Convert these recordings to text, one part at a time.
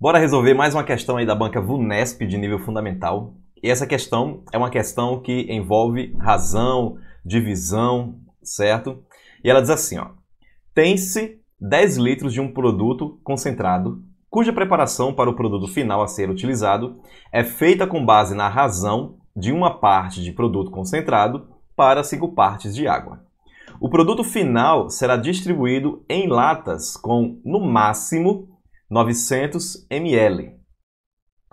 Bora resolver mais uma questão aí da banca VUNESP de nível fundamental. E essa questão é uma questão que envolve razão, divisão, certo? E ela diz assim, ó. Tem-se 10 litros de um produto concentrado, cuja preparação para o produto final a ser utilizado é feita com base na razão de uma parte de produto concentrado para cinco partes de água. O produto final será distribuído em latas com, no máximo, 900 ml.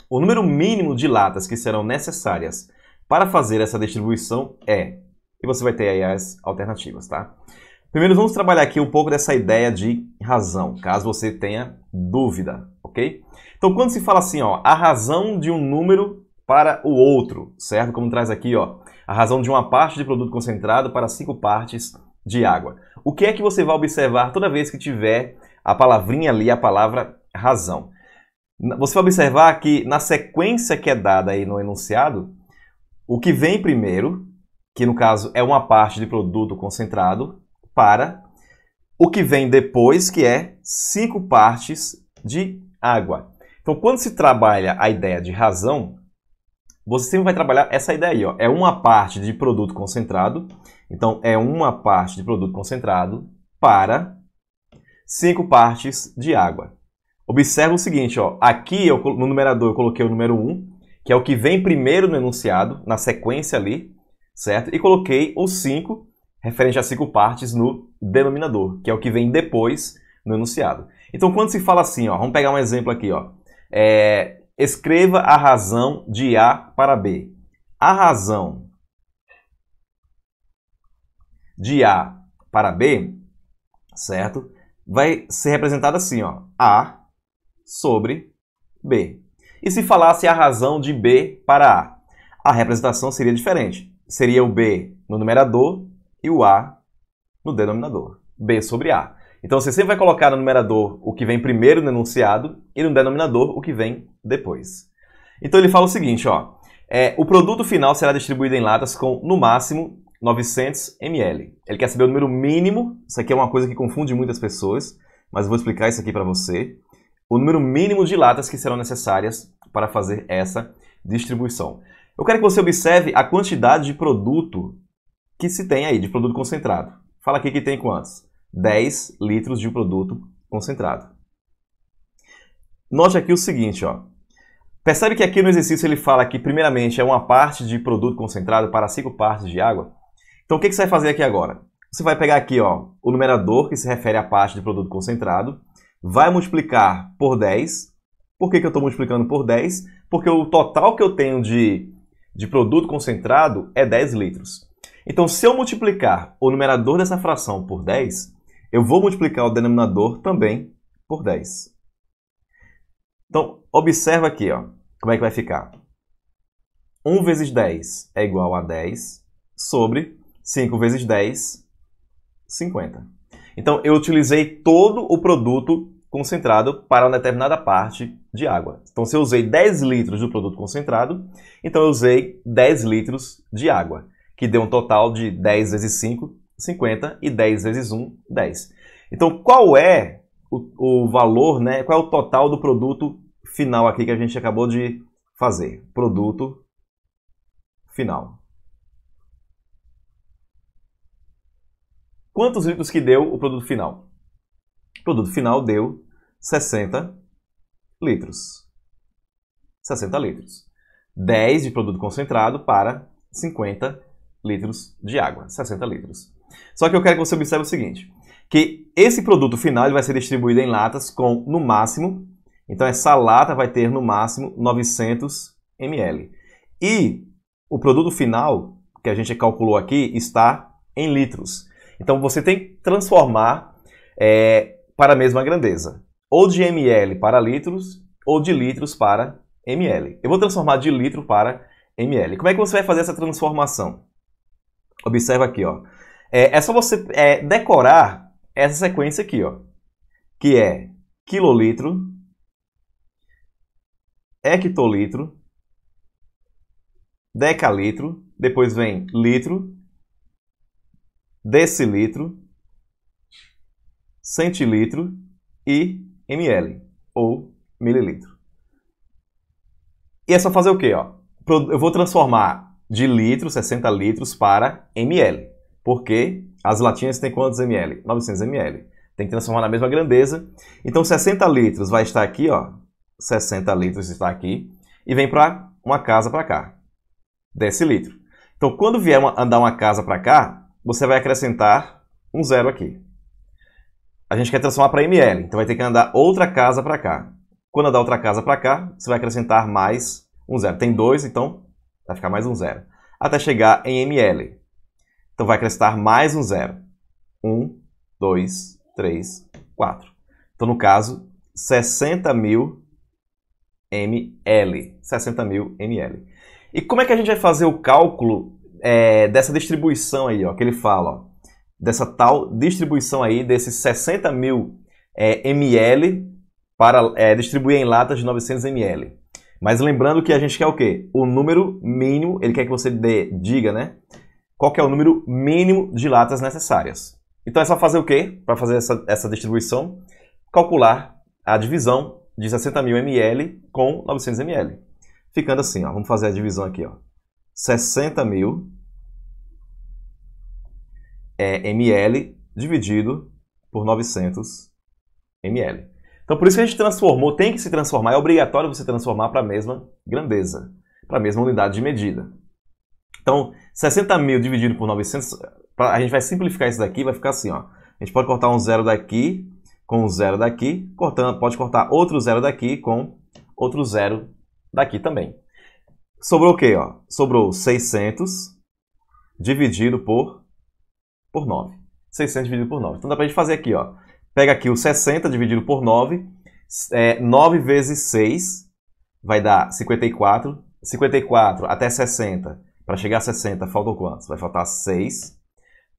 O número mínimo de latas que serão necessárias para fazer essa distribuição é. E você vai ter aí as alternativas, tá? Primeiro vamos trabalhar aqui um pouco dessa ideia de razão, caso você tenha dúvida, ok? Então quando se fala assim, ó, a razão de um número para o outro, certo? Como traz aqui, ó, a razão de uma parte de produto concentrado para cinco partes de água. O que é que você vai observar toda vez que tiver a palavrinha ali, a palavra razão. Você vai observar que na sequência que é dada aí no enunciado, o que vem primeiro, que no caso é uma parte de produto concentrado, para o que vem depois, que é cinco partes de água. Então, quando se trabalha a ideia de razão, você sempre vai trabalhar essa ideia aí, ó. É uma parte de produto concentrado. Então, é uma parte de produto concentrado para cinco partes de água observa o seguinte, ó, aqui eu, no numerador eu coloquei o número 1, que é o que vem primeiro no enunciado, na sequência ali, certo? E coloquei o 5, referente a cinco partes, no denominador, que é o que vem depois no enunciado. Então, quando se fala assim, ó, vamos pegar um exemplo aqui, ó, é, escreva a razão de A para B. A razão de A para B, certo? Vai ser representada assim, ó, A sobre B. E se falasse a razão de B para A, a representação seria diferente. Seria o B no numerador e o A no denominador. B sobre A. Então você sempre vai colocar no numerador o que vem primeiro no enunciado e no denominador o que vem depois. Então ele fala o seguinte, ó. É, o produto final será distribuído em latas com, no máximo, 900 ml. Ele quer saber o número mínimo. Isso aqui é uma coisa que confunde muitas pessoas, mas eu vou explicar isso aqui para você o número mínimo de latas que serão necessárias para fazer essa distribuição. Eu quero que você observe a quantidade de produto que se tem aí, de produto concentrado. Fala aqui que tem quantos? 10 litros de produto concentrado. Note aqui o seguinte, ó. Percebe que aqui no exercício ele fala que, primeiramente, é uma parte de produto concentrado para cinco partes de água. Então, o que você vai fazer aqui agora? Você vai pegar aqui ó, o numerador, que se refere à parte de produto concentrado, vai multiplicar por 10. Por que, que eu estou multiplicando por 10? Porque o total que eu tenho de, de produto concentrado é 10 litros. Então, se eu multiplicar o numerador dessa fração por 10, eu vou multiplicar o denominador também por 10. Então, observa aqui ó, como é que vai ficar. 1 vezes 10 é igual a 10 sobre 5 vezes 10, 50. Então, eu utilizei todo o produto concentrado para uma determinada parte de água. Então, se eu usei 10 litros do produto concentrado, então eu usei 10 litros de água, que deu um total de 10 vezes 5, 50, e 10 vezes 1, 10. Então, qual é o, o valor, né? qual é o total do produto final aqui que a gente acabou de fazer? Produto final. quantos litros que deu o produto final? O produto final deu 60 litros. 60 litros. 10 de produto concentrado para 50 litros de água, 60 litros. Só que eu quero que você observe o seguinte, que esse produto final vai ser distribuído em latas com, no máximo, então essa lata vai ter no máximo 900 ml. E o produto final, que a gente calculou aqui, está em litros. Então você tem que transformar é, para a mesma grandeza, ou de ml para litros, ou de litros para ml. Eu vou transformar de litro para ml. Como é que você vai fazer essa transformação? Observa aqui, ó. É, é só você é, decorar essa sequência aqui, ó, que é quilolitro, hectolitro, decalitro, depois vem litro, decilitro, centilitro e ml, ou mililitro. E é só fazer o quê? Ó? Eu vou transformar de litro, 60 litros, para ml. Porque as latinhas têm quantos ml? 900 ml. Tem que transformar na mesma grandeza. Então, 60 litros vai estar aqui, ó. 60 litros está aqui. E vem para uma casa para cá. Decilitro. Então, quando vier uma, andar uma casa para cá, você vai acrescentar um zero aqui. A gente quer transformar para ml, então vai ter que andar outra casa para cá. Quando andar outra casa para cá, você vai acrescentar mais um zero. Tem dois, então vai ficar mais um zero. Até chegar em ml. Então vai acrescentar mais um zero. Um, dois, três, quatro. Então, no caso, 60.000 mil ml. 60 mil ml. E como é que a gente vai fazer o cálculo é, dessa distribuição aí, ó, que ele fala, ó, dessa tal distribuição aí, desses 60 mil é, ml para é, distribuir em latas de 900 ml. Mas lembrando que a gente quer o quê? O número mínimo, ele quer que você dê, diga, né? Qual é o número mínimo de latas necessárias. Então é só fazer o quê para fazer essa, essa distribuição? Calcular a divisão de 60 mil ml com 900 ml. Ficando assim, ó, vamos fazer a divisão aqui. Ó. 60 mil é, ml dividido por 900 ml. Então, por isso que a gente transformou, tem que se transformar, é obrigatório você transformar para a mesma grandeza, para a mesma unidade de medida. Então, 60 mil dividido por 900, pra, a gente vai simplificar isso daqui, vai ficar assim, ó. A gente pode cortar um zero daqui com um zero daqui, cortando, pode cortar outro zero daqui com outro zero daqui também. Sobrou o quê? Ó? Sobrou 600 dividido por, por 9. 600 dividido por 9. Então dá para a gente fazer aqui, ó. Pega aqui o 60 dividido por 9. É, 9 vezes 6 vai dar 54. 54 até 60. Para chegar a 60, faltam quantos? Vai faltar 6.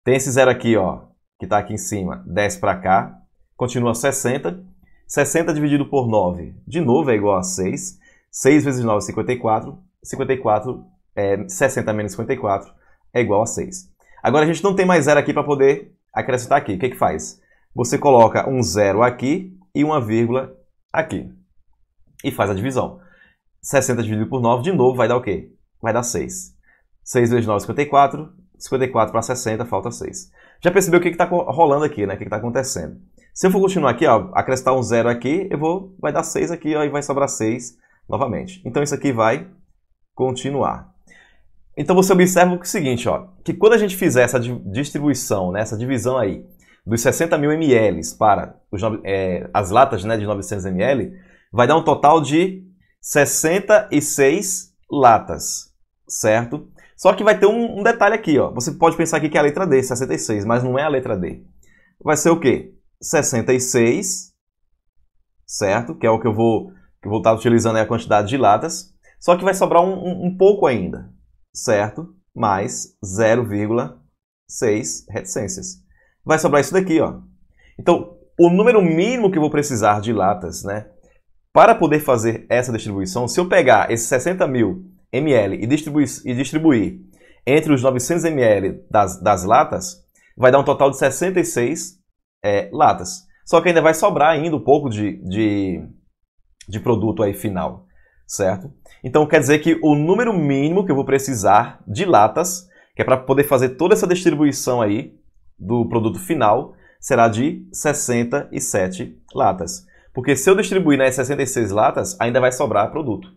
Tem esse zero aqui, ó, que está aqui em cima. 10 para cá. Continua 60. 60 dividido por 9, de novo, é igual a 6. 6 vezes 9, 54. 54, é, 60 menos 54 é igual a 6. Agora a gente não tem mais zero aqui para poder acrescentar aqui. O que, que faz? Você coloca um zero aqui e uma vírgula aqui. E faz a divisão. 60 dividido por 9, de novo, vai dar o quê? Vai dar 6. 6 vezes 9, é 54. 54 para 60, falta 6. Já percebeu o que está rolando aqui, né? O que está acontecendo. Se eu for continuar aqui, ó, acrescentar um zero aqui, eu vou, vai dar 6 aqui, ó, e vai sobrar 6 novamente. Então isso aqui vai continuar. Então você observa o seguinte, ó, que quando a gente fizer essa distribuição, né, essa divisão aí, dos 60 mil ml para os, é, as latas né, de 900 ml, vai dar um total de 66 latas, certo? Só que vai ter um, um, detalhe aqui, ó. Você pode pensar aqui que é a letra D, 66, mas não é a letra D. Vai ser o quê? 66, certo? Que é o que eu vou, que eu vou estar utilizando a quantidade de latas, só que vai sobrar um, um, um pouco ainda, certo? Mais 0,6 reticências. Vai sobrar isso daqui, ó. Então, o número mínimo que eu vou precisar de latas, né? Para poder fazer essa distribuição, se eu pegar esses 60 mil ml e distribuir, e distribuir entre os 900 ml das, das latas, vai dar um total de 66 é, latas. Só que ainda vai sobrar ainda um pouco de, de, de produto aí final certo? Então quer dizer que o número mínimo que eu vou precisar de latas, que é para poder fazer toda essa distribuição aí do produto final, será de 67 latas. Porque se eu distribuir nas né, 66 latas, ainda vai sobrar produto.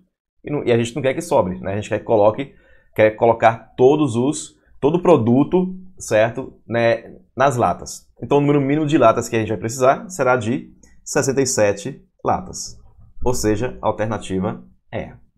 E, não, e, a gente não quer que sobre, né? A gente quer que coloque, quer colocar todos os, todo o produto, certo? Né, nas latas. Então o número mínimo de latas que a gente vai precisar será de 67 latas. Ou seja, alternativa é.